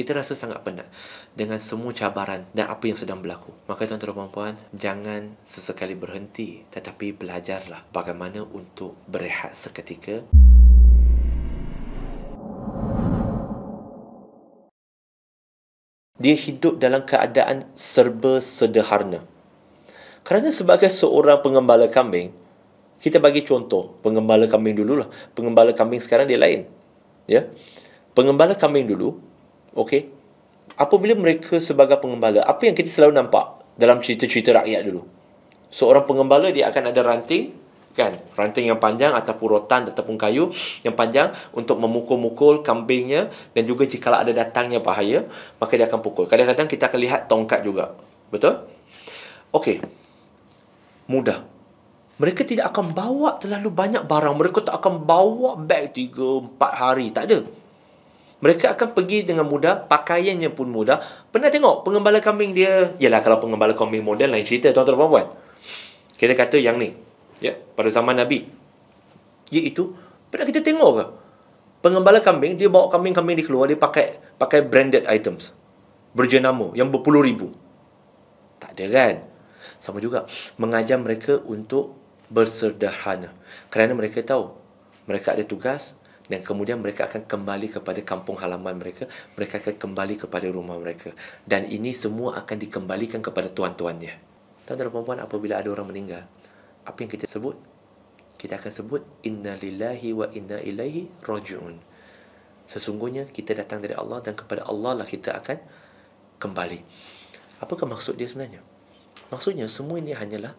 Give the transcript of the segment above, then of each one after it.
Kita rasa sangat penat dengan semua cabaran dan apa yang sedang berlaku. Maka tuan-tuan dan puan-puan, jangan sesekali berhenti tetapi belajarlah bagaimana untuk berehat seketika. Dia hidup dalam keadaan serba sederhana. Kerana sebagai seorang pengembala kambing, kita bagi contoh pengembala kambing dululah. Pengembala kambing sekarang dia lain. Ya. Pengembala kambing dulu Okay? Apabila mereka sebagai pengembala, apa yang kita selalu nampak dalam cerita-cerita rakyat dulu? Seorang pengembala dia akan ada ranting, kan? Ranting yang panjang ataupun rotan ataupun kayu yang panjang untuk memukul-mukul kambingnya dan juga jika ada datangnya bahaya, maka dia akan pukul. Kadang-kadang kita akan lihat tongkat juga. Betul? Okey. Mudah. Mereka tidak akan bawa terlalu banyak barang. Mereka tak akan bawa beg 3, 4 hari. Tak ada. Mereka akan pergi dengan mudah, pakaiannya pun mudah. Pernah tengok pengembala kambing dia? Yalah kalau pengembala kambing model lain cerita tuan-tuan dan puan Kita kata yang ni. Ya, pada zaman Nabi. Iaitu pernah kita tengok ke? Pengembala kambing dia bawa kambing-kambing dia keluar dia pakai pakai branded items. Berjenama yang berpuluh ribu. Tak ada kan? Sama juga mengajar mereka untuk bersederhana. Kerana mereka tahu mereka ada tugas, dan kemudian mereka akan kembali kepada kampung halaman mereka mereka akan kembali kepada rumah mereka dan ini semua akan dikembalikan kepada tuan-tuannya tuan-tuan dan puan-puan apabila ada orang meninggal apa yang kita sebut kita akan sebut inna lillahi wa inna ilaihi rajiun sesungguhnya kita datang dari Allah dan kepada Allah lah kita akan kembali apakah maksud dia sebenarnya maksudnya semua ini hanyalah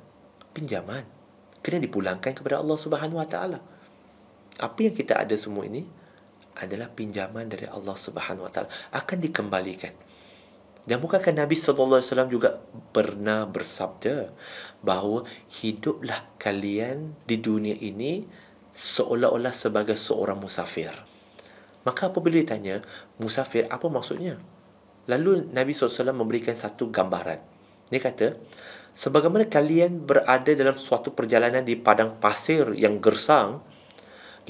pinjaman kena dipulangkan kepada Allah Subhanahu Wa Taala apa yang kita ada semua ini adalah pinjaman dari Allah Subhanahu Wa Taala akan dikembalikan. Dan bukankah Nabi Sallallahu Alaihi Wasallam juga pernah bersabda bahawa hiduplah kalian di dunia ini seolah-olah sebagai seorang musafir. Maka apa apabila ditanya, musafir apa maksudnya? Lalu Nabi SAW memberikan satu gambaran. Dia kata, sebagaimana kalian berada dalam suatu perjalanan di padang pasir yang gersang,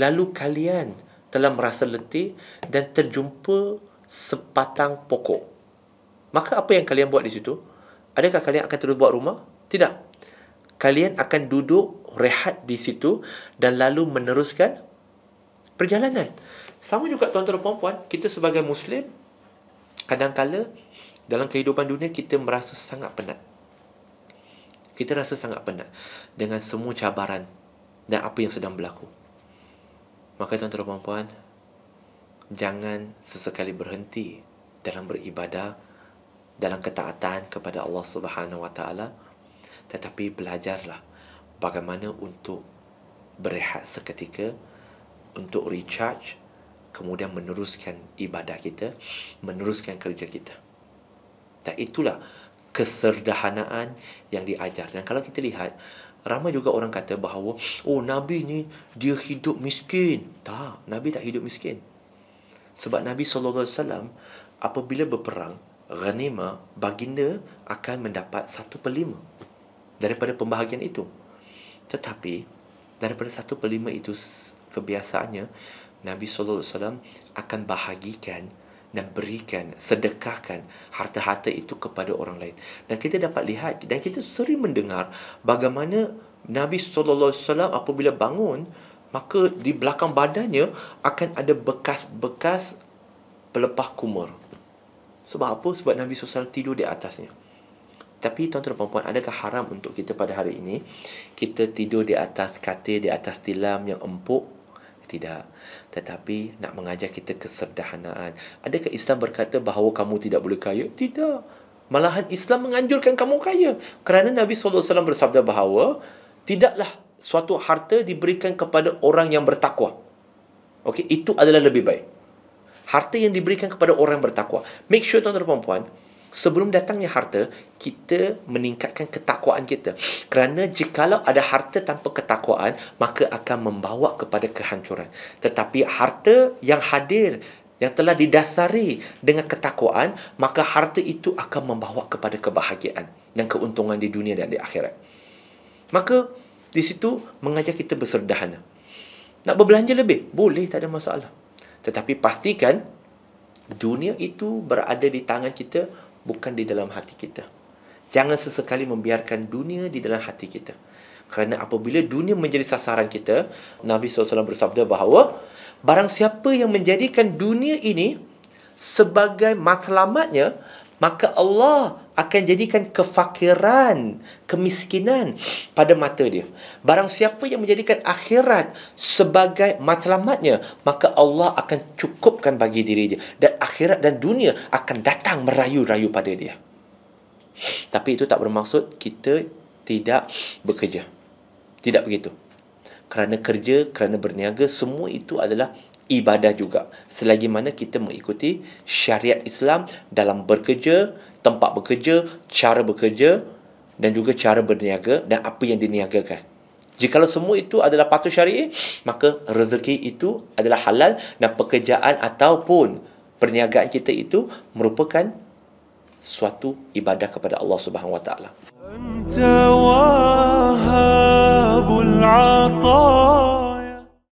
lalu kalian telah merasa letih dan terjumpa sepatang pokok. Maka apa yang kalian buat di situ? Adakah kalian akan terus buat rumah? Tidak. Kalian akan duduk rehat di situ dan lalu meneruskan perjalanan. Sama juga tuan-tuan dan puan-puan, kita sebagai Muslim, kadangkala dalam kehidupan dunia kita merasa sangat penat. Kita rasa sangat penat dengan semua cabaran dan apa yang sedang berlaku. Maka tuan-tuan dan puan-puan, jangan sesekali berhenti dalam beribadah dalam ketaatan kepada Allah Subhanahu Wa tetapi belajarlah bagaimana untuk berehat seketika untuk recharge kemudian meneruskan ibadah kita, meneruskan kerja kita. Dan itulah keserdahanaan yang diajar. Dan kalau kita lihat, Ramai juga orang kata bahawa Oh Nabi ni dia hidup miskin Tak, Nabi tak hidup miskin Sebab Nabi SAW Apabila berperang Ghanima, baginda akan mendapat satu per lima Daripada pembahagian itu Tetapi Daripada satu per lima itu Kebiasaannya Nabi SAW akan bahagikan dan berikan sedekahkan harta-harta itu kepada orang lain dan kita dapat lihat dan kita sering mendengar bagaimana Nabi sallallahu alaihi wasallam apabila bangun maka di belakang badannya akan ada bekas-bekas pelepah kumur sebab apa sebab Nabi sallallahu alaihi wasallam tidur di atasnya tapi tuan-tuan dan puan adakah haram untuk kita pada hari ini kita tidur di atas katil di atas tilam yang empuk tidak tetapi nak mengajar kita kesederhanaan adakah Islam berkata bahawa kamu tidak boleh kaya tidak malahan Islam menganjurkan kamu kaya kerana Nabi SAW bersabda bahawa tidaklah suatu harta diberikan kepada orang yang bertakwa Okay. itu adalah lebih baik harta yang diberikan kepada orang bertakwa make sure tuan-tuan dan puan-puan Sebelum datangnya harta, kita meningkatkan ketakwaan kita. Kerana jikalau ada harta tanpa ketakwaan, maka akan membawa kepada kehancuran. Tetapi harta yang hadir, yang telah didasari dengan ketakwaan, maka harta itu akan membawa kepada kebahagiaan dan keuntungan di dunia dan di akhirat. Maka di situ mengajar kita bersederhana. Nak berbelanja lebih? Boleh, tak ada masalah. Tetapi pastikan dunia itu berada di tangan kita bukan di dalam hati kita. Jangan sesekali membiarkan dunia di dalam hati kita. Kerana apabila dunia menjadi sasaran kita, Nabi SAW bersabda bahawa barang siapa yang menjadikan dunia ini sebagai matlamatnya, maka Allah akan jadikan kefakiran, kemiskinan pada mata dia. Barang siapa yang menjadikan akhirat sebagai matlamatnya, maka Allah akan cukupkan bagi diri dia. Dan akhirat dan dunia akan datang merayu-rayu pada dia. Tapi itu tak bermaksud kita tidak bekerja. Tidak begitu. Kerana kerja, kerana berniaga, semua itu adalah ibadah juga selagi mana kita mengikuti syariat Islam dalam bekerja tempat bekerja, cara bekerja dan juga cara berniaga dan apa yang diniagakan. Jika semua itu adalah patuh syar'i, maka rezeki itu adalah halal dan pekerjaan ataupun perniagaan kita itu merupakan suatu ibadah kepada Allah Subhanahu Wa Taala.